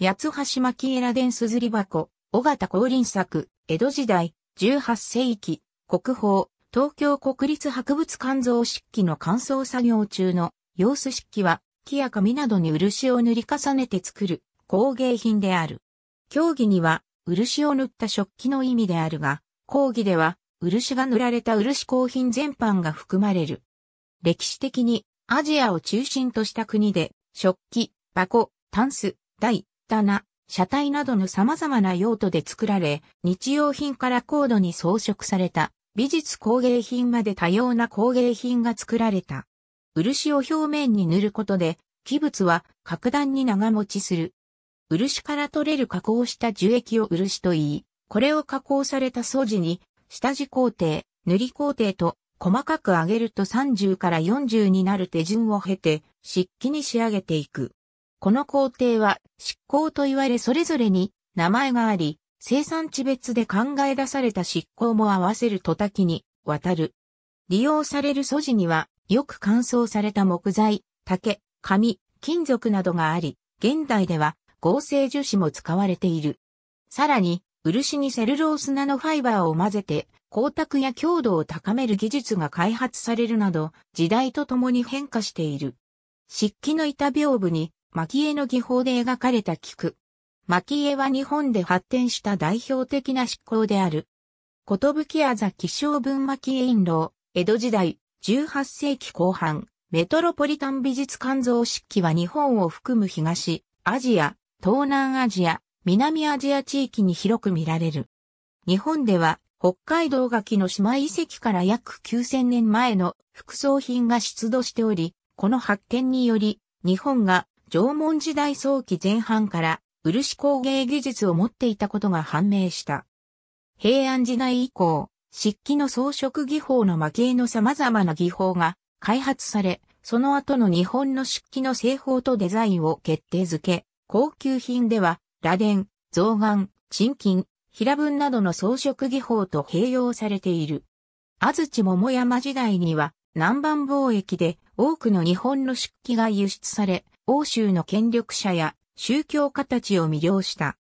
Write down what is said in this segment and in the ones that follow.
八橋巻エラデンすずり箱、尾形降臨作、江戸時代、18世紀、国宝、東京国立博物館造漆器の乾燥作業中の様子漆器は、木や紙などに漆を塗り重ねて作る工芸品である。競技には、漆を塗った食器の意味であるが、講義では、漆が塗られた漆工品全般が含まれる。歴史的に、アジアを中心とした国で、食器、箱、タンス、台、棚、車体などの様々な用途で作られ、日用品から高度に装飾された美術工芸品まで多様な工芸品が作られた。漆を表面に塗ることで、器物は格段に長持ちする。漆から取れる加工した樹液を漆と言い、これを加工された素地に、下地工程、塗り工程と細かく上げると30から40になる手順を経て、漆器に仕上げていく。この工程は執行と言われそれぞれに名前があり、生産地別で考え出された執行も合わせると滝に渡る。利用される素地にはよく乾燥された木材、竹、紙、金属などがあり、現代では合成樹脂も使われている。さらに、漆にセルロースナノファイバーを混ぜて、光沢や強度を高める技術が開発されるなど、時代とともに変化している。漆器の板屏風に蒔絵の技法で描かれた菊。蒔絵は日本で発展した代表的な執行である。ことぶきあざ気象文蒔絵印籠、江戸時代、18世紀後半、メトロポリタン美術館造漆器は日本を含む東、アジア、東南アジア、南アジア地域に広く見られる。日本では、北海道垣の島遺跡から約9000年前の副葬品が出土しており、この発見により、日本が縄文時代早期前半から漆工芸技術を持っていたことが判明した。平安時代以降、漆器の装飾技法の蒔絵の様々な技法が開発され、その後の日本の漆器の製法とデザインを決定づけ、高級品では、螺鈿、象眼、沈金、平文などの装飾技法と併用されている。安土桃山時代には、南蛮貿易で多くの日本の漆器が輸出され、欧州の権力者や宗教家たちを魅了した。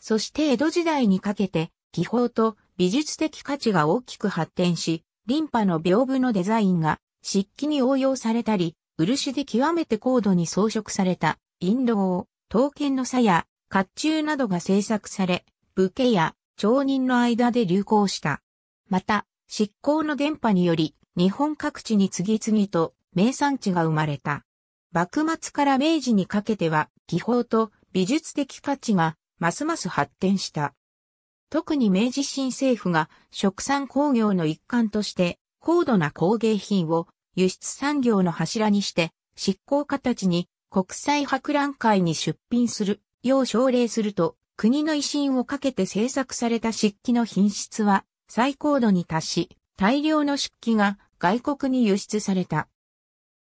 そして江戸時代にかけて、技法と美術的価値が大きく発展し、リンパの屏風のデザインが漆器に応用されたり、漆で極めて高度に装飾された、印籠、刀剣の鞘、甲冑などが制作され、武家や町人の間で流行した。また、執行の電波により、日本各地に次々と名産地が生まれた。幕末から明治にかけては技法と美術的価値がますます発展した。特に明治新政府が食産工業の一環として高度な工芸品を輸出産業の柱にして執行家たちに国際博覧会に出品するよう奨励すると国の威信をかけて制作された漆器の品質は最高度に達し大量の漆器が外国に輸出された。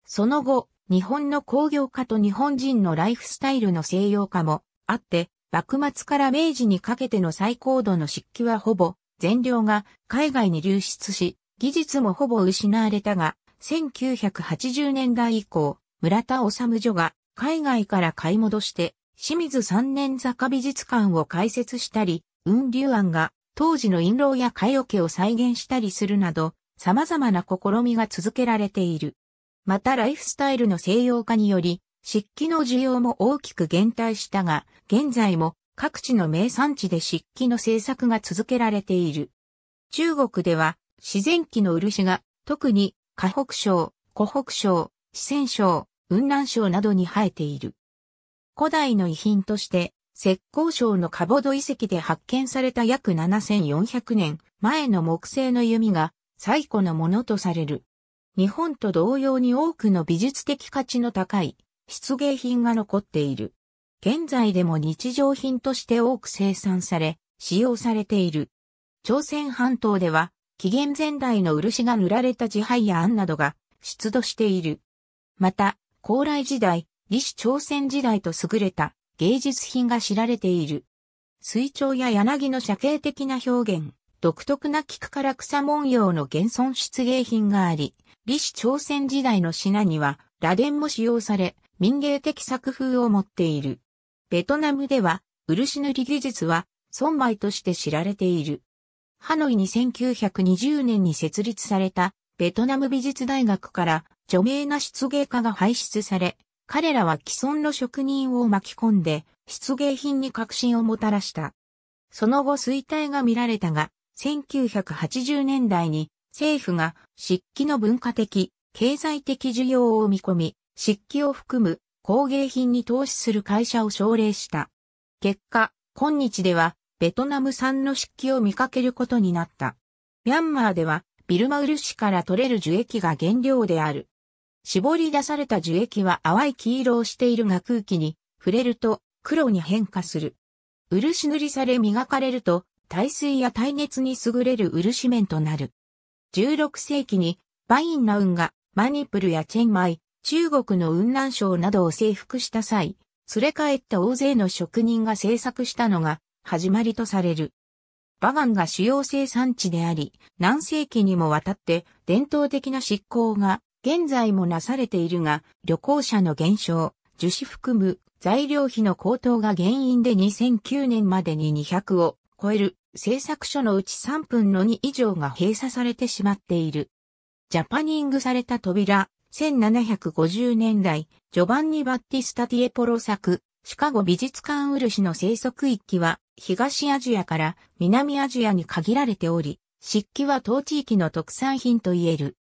その後、日本の工業化と日本人のライフスタイルの西洋化もあって、幕末から明治にかけての最高度の漆器はほぼ全量が海外に流出し、技術もほぼ失われたが、1980年代以降、村田治女が海外から買い戻して、清水三年坂美術館を開設したり、雲龍庵が当時の印籠や貝桶を再現したりするなど、様々な試みが続けられている。またライフスタイルの西洋化により、漆器の需要も大きく減退したが、現在も各地の名産地で漆器の製作が続けられている。中国では自然器の漆が特に河北省、湖北省、四川省、雲南省などに生えている。古代の遺品として石膏省のカボド遺跡で発見された約7400年前の木製の弓が最古のものとされる。日本と同様に多くの美術的価値の高い漆芸品が残っている。現在でも日常品として多く生産され、使用されている。朝鮮半島では、紀元前代の漆が塗られた自敗や案などが出土している。また、高麗時代、李氏朝鮮時代と優れた芸術品が知られている。水鳥や柳の社形的な表現、独特な菊から草文様の現存出芸品があり、李氏朝鮮時代の品には、螺鈿も使用され、民芸的作風を持っている。ベトナムでは、漆塗り技術は、孫梅として知られている。ハノイに1920年に設立された、ベトナム美術大学から、著名な出芸家が輩出され、彼らは既存の職人を巻き込んで、出芸品に革新をもたらした。その後衰退が見られたが、1980年代に政府が漆器の文化的、経済的需要を見込み、漆器を含む工芸品に投資する会社を奨励した。結果、今日ではベトナム産の漆器を見かけることになった。ミャンマーではビルマ漆から取れる樹液が原料である。絞り出された樹液は淡い黄色をしているが空気に触れると黒に変化する。漆塗りされ磨かれると耐水や耐熱に優れる漆面となる。16世紀にバインナウンがマニプルやチェンマイ、中国の雲南省などを征服した際、連れ帰った大勢の職人が制作したのが始まりとされる。バガンが主要生産地であり、何世紀にもわたって伝統的な執行が現在もなされているが、旅行者の減少、樹脂含む材料費の高騰が原因で2009年までに200を超える製作所のうち3分の2以上が閉鎖されてしまっている。ジャパニングされた扉、1750年代、ジョバンニ・バッティスタ・ティエポロ作、シカゴ美術館漆の生息域は、東アジアから南アジアに限られており、漆器は当地域の特産品と言える。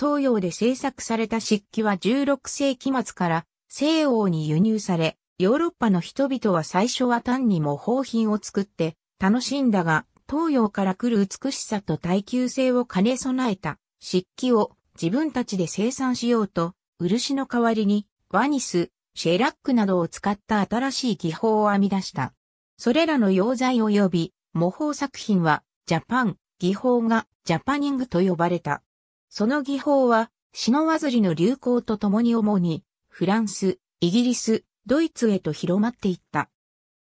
東洋で製作された漆器は16世紀末から西欧に輸入され、ヨーロッパの人々は最初は単に模倣品を作って、楽しんだが、東洋から来る美しさと耐久性を兼ね備えた漆器を自分たちで生産しようと、漆の代わりにワニス、シェラックなどを使った新しい技法を編み出した。それらの溶剤及び模倣作品はジャパン、技法がジャパニングと呼ばれた。その技法は、篠わズりの流行とともに主に、フランス、イギリス、ドイツへと広まっていった。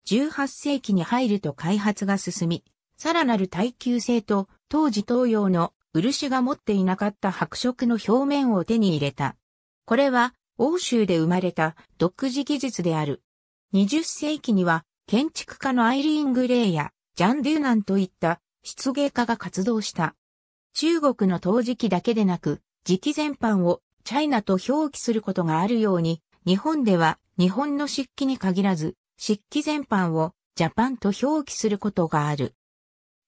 18世紀に入ると開発が進み、さらなる耐久性と当時東洋の漆が持っていなかった白色の表面を手に入れた。これは欧州で生まれた独自技術である。20世紀には建築家のアイリーン・グレーやジャン・デュナンといった漆芸家が活動した。中国の陶磁器だけでなく、磁器全般をチャイナと表記することがあるように、日本では日本の漆器に限らず、漆器全般をジャパンと表記することがある。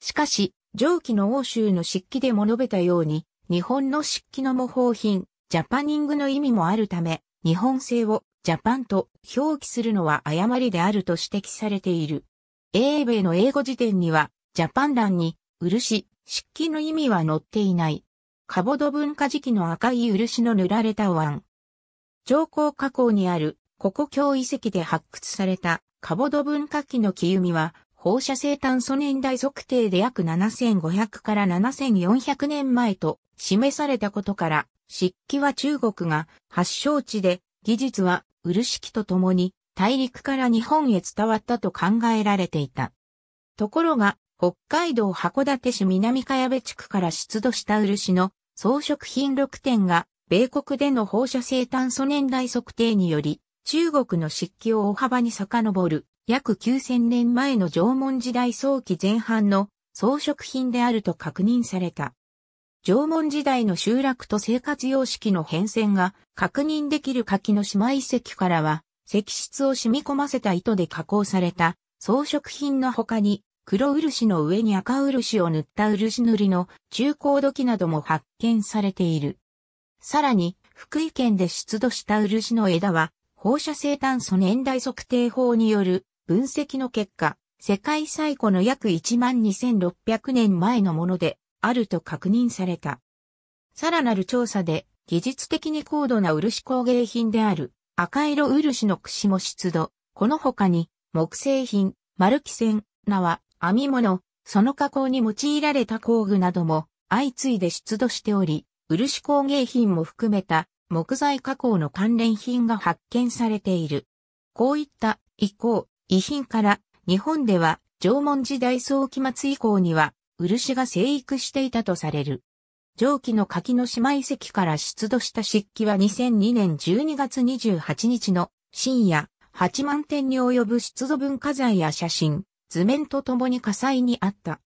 しかし、上記の欧州の漆器でも述べたように、日本の漆器の模倣品、ジャパニングの意味もあるため、日本製をジャパンと表記するのは誤りであると指摘されている。英米の英語辞典には、ジャパン欄に、漆、漆器の意味は載っていない。カボド文化時期の赤い漆の塗られた椀。上皇加工にあるここ京遺跡で発掘されたカボド文化期の木弓は、放射性炭素年代測定で約7500から7400年前と示されたことから、漆器は中国が発祥地で、技術は漆器と共に大陸から日本へ伝わったと考えられていた。ところが、北海道函館市南茅部地区から出土した漆の装飾品6点が、米国での放射性炭素年代測定により、中国の漆器を大幅に遡る、約9000年前の縄文時代早期前半の装飾品であると確認された。縄文時代の集落と生活様式の変遷が確認できる柿の島遺跡からは、石質を染み込ませた糸で加工された装飾品の他に、黒漆の上に赤漆を塗った漆塗りの中高土器なども発見されている。さらに、福井県で出土した漆の枝は、放射性炭素年代測定法による分析の結果、世界最古の約12,600年前のものであると確認された。さらなる調査で、技術的に高度な漆工芸品である赤色漆の櫛も出土。この他に木製品、丸木線、縄、編み物、その加工に用いられた工具なども相次いで出土しており、漆工芸品も含めた木材加工の関連品が発見されている。こういった遺構、遺品から日本では縄文時代早期末以降には漆が生育していたとされる。上記の柿の島遺跡から出土した漆器は2002年12月28日の深夜8万点に及ぶ出土文化財や写真、図面とともに火災にあった。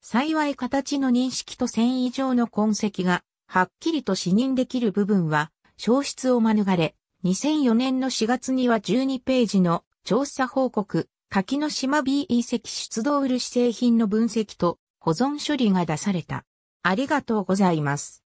幸い形の認識と繊維状の痕跡がはっきりと視認できる部分は消失を免れ、2004年の4月には12ページの調査報告、柿の島 B 遺跡出動。漆製品の分析と保存処理が出された。ありがとうございます。